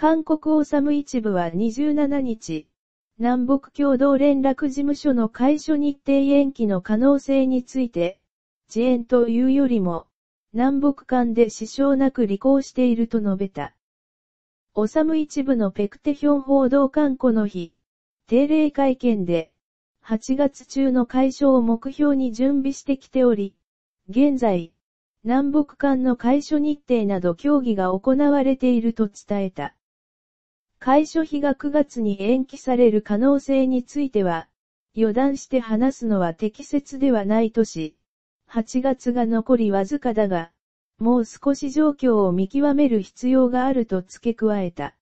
韓国オサム一部は27日、南北共同連絡事務所の解消日程延期の可能性について、遅延というよりも、南北間で支障なく履行していると述べた。サむ一部のペクテヒョン報道官この日、定例会見で、8月中の解消を目標に準備してきており、現在、南北間の解消日程など協議が行われていると伝えた。会所費が9月に延期される可能性については、予断して話すのは適切ではないとし、8月が残りわずかだが、もう少し状況を見極める必要があると付け加えた。